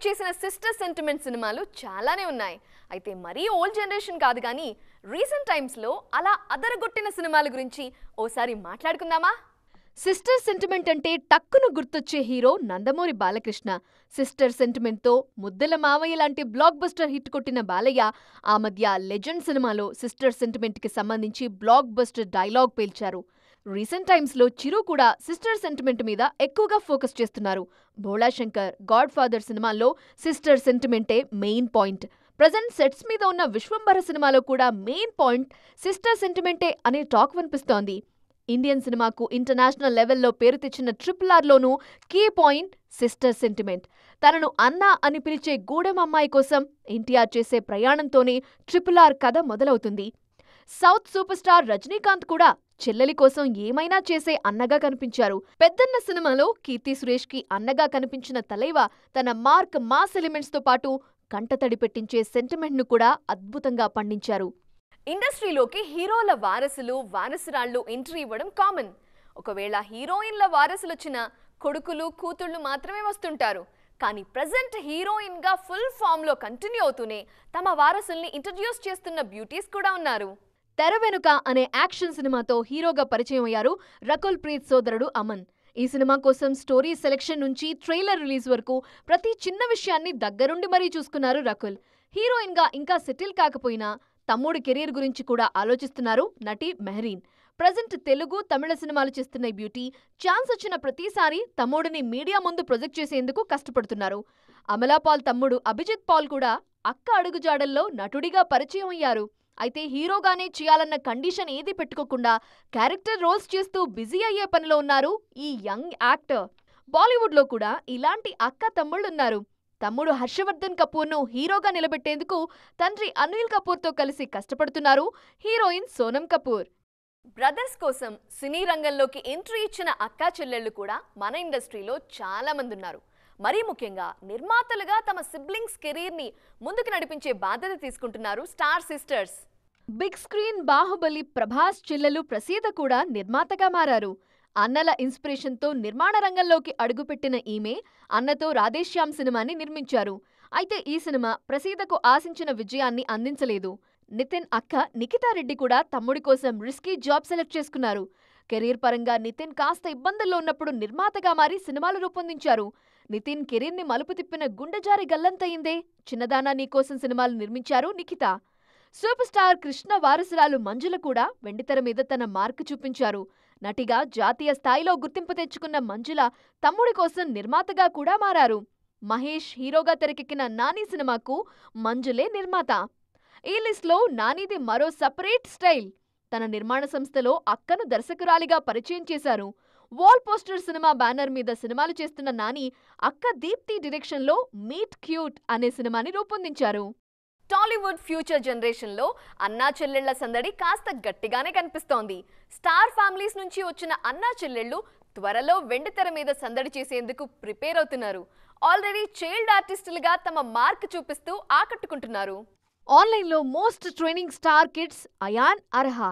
direct చేసిన sister sentiment సినిమాలు చాలానే ఉన్నాయి అయితే మరీ ఓల్డ్ జనరేషన్ కాదు కానీ రీసెంట్ టైమ్స్లో అలా అదరగొట్టిన సినిమాల గురించి ఓసారి మాట్లాడుకుందామా సిస్టర్ సెంటిమెంట్ అంటే టక్కును గుర్తొచ్చే హీరో నందమూరి బాలకృష్ణ సిస్టర్ సెంటిమెంట్తో ముద్దల మావయ్య లాంటి బ్లాక్ బస్టర్ హిట్ కొట్టిన బాలయ్య ఆ మధ్య లెజెండ్ సినిమాలో సిస్టర్ సెంటిమెంట్కి సంబంధించి బ్లాక్ బస్టర్ డైలాగ్ పేల్చారు రీసెంట్ టైమ్స్లో చిరు కూడా సిస్టర్ సెంటిమెంట్ మీద ఎక్కువగా ఫోకస్ చేస్తున్నారు భోళాశంకర్ గాడ్ ఫాదర్ సినిమాల్లో సిస్టర్ సెంటిమెంటే మెయిన్ పాయింట్ ప్రజెంట్ సెట్స్ మీద ఉన్న విశ్వంభర సినిమాలో కూడా మెయిన్ పాయింట్ సిస్టర్ సెంటిమెంటే అనే టాక్ వినిపిస్తోంది ఇండియన్ సినిమాకు ఇంటర్నేషనల్ లెవెల్లో పేరు తెచ్చిన ట్రిపుల్ ఆర్లోనూ కీ పాయింట్ సిస్టర్ సెంటిమెంట్ తనను అన్నా అని పిలిచే గూడెం అమ్మాయి కోసం ఎన్టీఆర్ చేసే ప్రయాణంతోనే ట్రిపుల్ ఆర్ కథ మొదలవుతుంది సౌత్ సూపర్ స్టార్ రజనీకాంత్ కూడా చెల్లెలి కోసం ఏమైనా చేసే అన్నగా కనిపించారు పెద్దన్న సినిమాలో కీర్తి సురేష్ కి అన్నగా కనిపించిన తలైవ తన మార్క్ మాస్ ఎలిమెంట్స్ తో పాటు కంటతడి పెట్టించే సెంటిమెంట్ను కూడా అద్భుతంగా పండించారు ఇండస్ట్రీలోకి హీరోల వారసులు వారసురాళ్లు ఎంట్రీ ఇవ్వడం కామన్ ఒకవేళ హీరోయిన్ల వారసులు వచ్చిన కొడుకులు కూతుళ్ళు మాత్రమే వస్తుంటారు కానీ ప్రజెంట్ హీరోయిన్గా ఫుల్ ఫామ్లో కంటిన్యూ అవుతూనే తమ వారసుల్ని ఇంట్రడ్యూస్ చేస్తున్న బ్యూటీస్ కూడా ఉన్నారు తెర వెనుక అనే యాక్షన్ సినిమాతో హీరోగా పరిచయం అయ్యారు రకుల్ ప్రీత్ సోదరుడు అమన్ ఈ సినిమా కోసం స్టోరీ సెలెక్షన్ నుంచి ట్రైలర్ రిలీజ్ వరకు ప్రతి చిన్న విషయాన్ని దగ్గరుండి మరీ చూసుకున్నారు రకుల్ హీరోయిన్గా ఇంకా సెటిల్ కాకపోయినా తమ్ముడి కెరీర్ గురించి కూడా ఆలోచిస్తున్నారు నటి మెహరీన్ ప్రజెంట్ తెలుగు తమిళ సినిమాలు చేస్తున్న బ్యూటీ ఛాన్స్ వచ్చిన ప్రతిసారి తమ్ముడిని మీడియా ముందు ప్రొజెక్ట్ చేసేందుకు కష్టపడుతున్నారు అమలాపాల్ తమ్ముడు అభిజిత్ పాల్ కూడా అక్క అడుగుజాడల్లో నటుడిగా పరిచయం అయ్యారు అయితే హీరోగానే చేయాలన్న కండిషన్ ఏది పెట్టుకోకుండా క్యారెక్టర్ రోల్స్ చేస్తూ బిజీ అయ్యే పనిలో ఉన్నారు ఈ యంగ్ యాక్టర్ బాలీవుడ్లో కూడా ఇలాంటి అక్క తమ్ముళ్ళున్నారు తమ్ముడు హర్షవర్ధన్ కపూర్ను హీరోగా నిలబెట్టేందుకు తండ్రి అనిల్ కపూర్తో కలిసి కష్టపడుతున్నారు హీరోయిన్ సోనం కపూర్ బ్రదర్స్ కోసం సినీ రంగంలోకి ఎంట్రీ ఇచ్చిన అక్కా చెల్లెళ్ళు కూడా మన ఇండస్ట్రీలో చాలామంది ఉన్నారు మరీ ముఖ్యంగా నిర్మాతలుగా తమ సిబ్లింగ్స్ కెరీర్ని ముందుకు నడిపించే బాధ్యత తీసుకుంటున్నారు star sisters big screen Baahubali Prabhas చెల్లెలు ప్రసీత కూడా నిర్మాతగా మారారు అన్నల ఇన్స్పిరేషన్తో నిర్మాణ రంగంలోకి అడుగుపెట్టిన ఈమె అన్నతో రాధేశ్యామ్ సినిమాని నిర్మించారు అయితే ఈ సినిమా ప్రసీతకు ఆశించిన విజయాన్ని అందించలేదు నితిన్ అక్క నిఖితారెడ్డి కూడా తమ్ముడి కోసం రిస్కీ జాబ్ సెలెక్ట్ చేసుకున్నారు కెరీర్ పరంగా నితిన్ కాస్త ఇబ్బందుల్లో ఉన్నప్పుడు నిర్మాతగా మారి సినిమాలు రూపొందించారు నితిన్ కెరీర్ని మలుపు తిప్పిన గుండెజారి గల్లంతయిందే చిన్నదానా నీకోసం సినిమాలు నిర్మించారు నిఖిత సూపర్ స్టార్ కృష్ణ వారసురాలు మంజుల కూడా వెండితెర మీద తన మార్క్ చూపించారు నటిగా జాతీయ స్థాయిలో గుర్తింపు తెచ్చుకున్న మంజుల తమ్ముడి కోసం నిర్మాతగా కూడా మారారు మహేష్ హీరోగా తెరకెక్కిన నాని సినిమాకు మంజులే నిర్మాత ఈ లిస్ట్లో నానిది మరో సపరేట్ స్టైల్ తన నిర్మాణ సంస్థలో అక్కను దర్శకురాలిగా పరిచయం చేశారు వాల్ పోస్టర్ సినిమా బ్యానర్ మీద సినిమాలు చేస్తున్న నాని అక్క దీప్తి డిరెక్షన్లో మీట్ క్యూట్ అనే సినిమాని రూపొందించారు టాలీవుడ్ ఫ్యూచర్ జనరేషన్లో అన్నా చెల్లెళ్ల సందడి కాస్త గట్టిగానే కనిపిస్తోంది స్టార్ ఫ్యామిలీస్ నుంచి వచ్చిన అన్నా చెల్లెళ్ళు త్వరలో వెండితెర మీద సందడి చేసేందుకు ప్రిపేర్ అవుతున్నారు ఆల్రెడీ చైల్డ్ ఆర్టిస్టులుగా తమ మార్క్ చూపిస్తూ ఆకట్టుకుంటున్నారు ఆన్లైన్లో most training star kids Ayaan Arha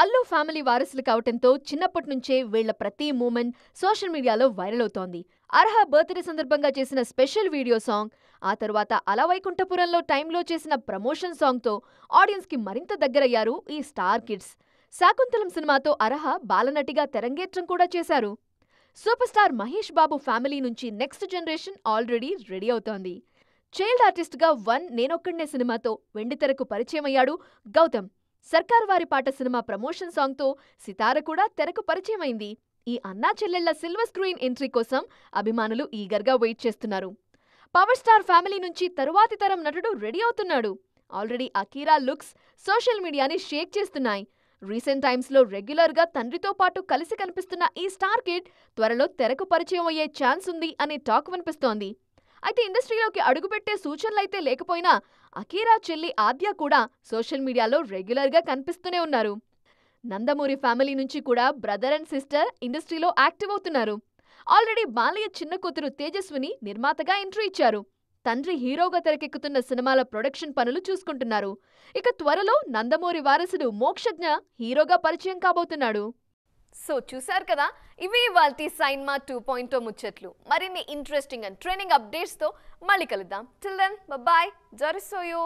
Allu family వారసులు కావటంతో చిన్నప్పటి నుంచే వీళ్ల ప్రతి మూమెంట్ సోషల్ మీడియాలో వైరల్ అవుతోంది అర్హ బర్త్డే సందర్భంగా చేసిన స్పెషల్ వీడియో సాంగ్ ఆ తర్వాత అలవైకుంఠపురంలో టైంలో చేసిన ప్రమోషన్ సాంగ్తో కి మరింత దగ్గరయ్యారు ఈ స్టార్ కిడ్స్ శాకుంతలం సినిమాతో అర్హ బాలనటిగా తెరంగేట్రం కూడా చేశారు super star Mahesh Babu family నుంచి నెక్స్ట్ జనరేషన్ ఆల్రెడీ రెడీ అవుతోంది చైల్డ్ ఆర్టిస్ట్గా వన్ నేనొక్కడనే సినిమాతో వెండితెరకు పరిచయమయ్యాడు గౌతమ్ సర్కార్ వారి పాట సినిమా ప్రమోషన్ సాంగ్తో సితార కూడా తెరకు పరిచయమైంది ఈ అన్నా చెల్లెళ్ల సిల్వర్ స్క్రీన్ ఎంట్రీ కోసం అభిమానులు ఈగర్గా వెయిట్ చేస్తున్నారు పవర్ స్టార్ ఫ్యామిలీ నుంచి తరువాతి తరం నటుడు రెడీ అవుతున్నాడు ఆల్రెడీ అకీరా లుక్స్ సోషల్ మీడియాని షేక్ చేస్తున్నాయి రీసెంట్ టైమ్స్లో రెగ్యులర్గా తండ్రితో పాటు కలిసి కనిపిస్తున్న ఈ స్టార్ కిడ్ త్వరలో తెరకు పరిచయం అయ్యే ఛాన్స్ ఉంది అనే టాక్ వినిపిస్తోంది అయితే ఇండస్ట్రీలోకి అడుగుపెట్టే సూచనలైతే లేకపోయినా అకీరా చెల్లి ఆద్య కూడా సోషల్ మీడియాలో రెగ్యులర్గా కనిపిస్తూనే ఉన్నారు నందమూరి ఫ్యామిలీ నుంచి కూడా బ్రదర్ అండ్ సిస్టర్ ఇండస్ట్రీలో యాక్టివ్ అవుతున్నారు ఆల్రెడీ బాలయ్య చిన్న కూతురు తేజస్విని నిర్మాతగా ఎంట్రీ ఇచ్చారు తండ్రి హీరోగా తెరకెక్కుతున్న సినిమాల ప్రొడక్షన్ పనులు చూసుకుంటున్నారు ఇక త్వరలో నందమూరి వారసుడు మోక్షజ్ఞ హీరోగా పరిచయం కాబోతున్నాడు సో చూసారు కదా ఇవి ఇవాళ సైన్మా టూ పాయింట్ ముచ్చట్లు మరిన్ని ఇంట్రెస్టింగ్ అండ్ ట్రైనింగ్ అప్డేట్స్తో మళ్ళీ కలుద్దాం టిల్ దెన్ బాయ్ జరిసోయో